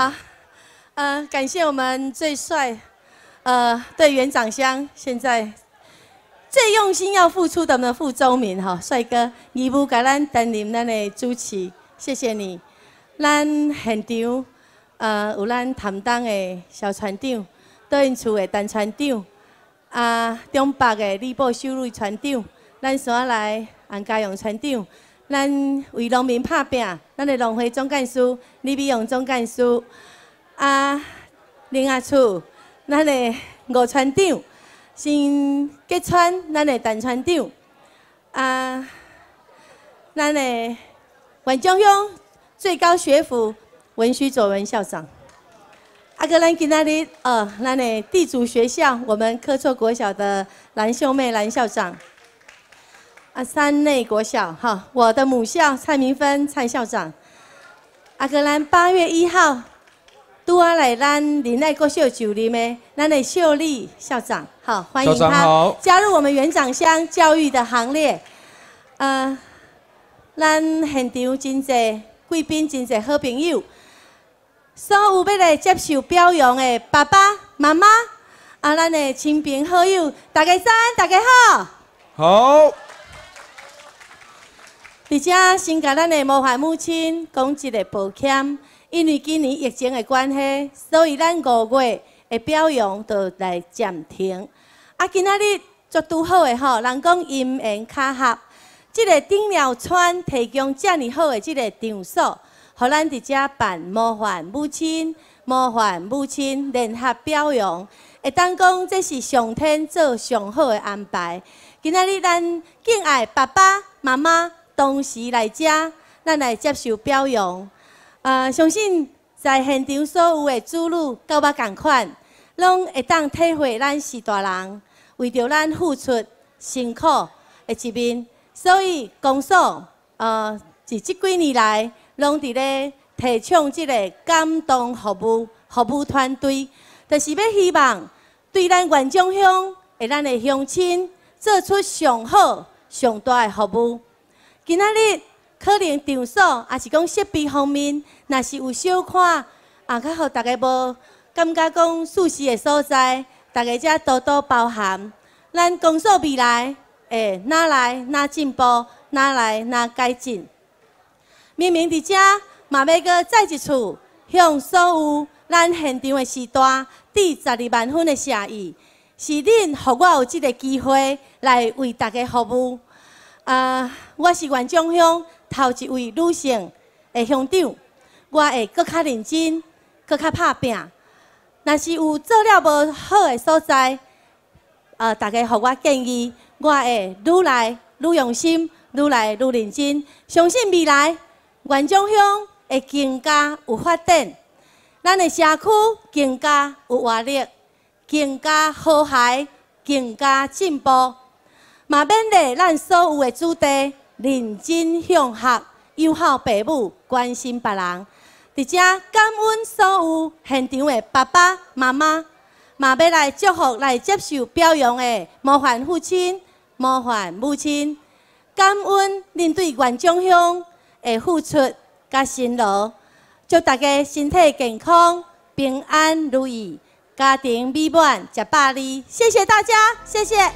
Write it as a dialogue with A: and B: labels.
A: 好，呃，感谢我们最帅，呃，队员长香。现在最用心要付出的傅宗明哈，帅哥，义务给咱担任咱的主持，谢谢你。咱现场呃有咱坦东的小船长，对云处的单船长，啊，中北的力宝修理船长，咱山来安家勇船长。咱为农民拍拼，咱的农会总干事李必勇总干事，啊，林阿初，咱的吴船长，新吉川咱的陈船长，啊，咱的阮忠兄，最高学府文殊作文校长，阿哥，咱今仔日，呃，咱的地主学校，我们科措国小的蓝秀妹蓝校长。三内国小，哈，我的母校蔡明芬蔡校长。阿格兰八月一号，都阿来咱林内国秀九哩咩，咱的秀丽校长，好欢迎他加入我们园长乡教育的行列。呃，咱现场真济贵宾，真济好朋友，所有要来接受表扬的爸爸妈妈，啊，咱的亲朋好友，大家赞，大家好，好。而且先甲咱的模范母亲讲一个抱歉，因为今年疫情的关系，所以咱五月的表扬都来暂停。啊，今仔日做拄好的吼，人工因缘巧合，即个顶妙川提供遮尼好的即个场所，互咱伫家办模范母亲、模范母亲联合表扬，会当讲即是上天做上好的安排。今仔日咱敬爱爸爸妈妈。同时来者，咱来接受表扬。呃，相信在现场所有的子女甲我共款，拢会当体会咱是大人为着咱付出辛苦的一面。所以，公所呃，就即几年来拢伫咧提倡即个感动服务服务团队，就是要希望对咱原总乡、对咱的乡亲做出上好、上大的服务。今仔日可能场所也是讲设备方面，若是有小看，啊，较好。大家无感觉讲舒适的所在，大家则多多包涵。咱工作未来，诶，哪来哪进步，哪来哪改进。明明伫遮嘛要搁再一次向所有咱现场的师大致十二万分的谢意，是恁予我有即个机会来为大家服务。啊！我是袁庄乡头一位女性的乡长，我会更较认真、更较拍拼。若是有做了无好的所在，呃，大家互我建议，我会愈来愈用心、愈来愈认真。相信未来袁庄乡会更加有发展，咱的社区更加有活力、更加和谐、更加进步。嘛，勉励咱所有的子弟认真向学，友好父母，关心别人，而且感恩所有现场的爸爸妈妈，嘛要来祝福、来接受表扬的模范父亲、模范母亲，感恩恁对原乡的付出甲辛劳，祝大家身体健康、平安如意、家庭美满、食百利。谢谢大家，谢谢。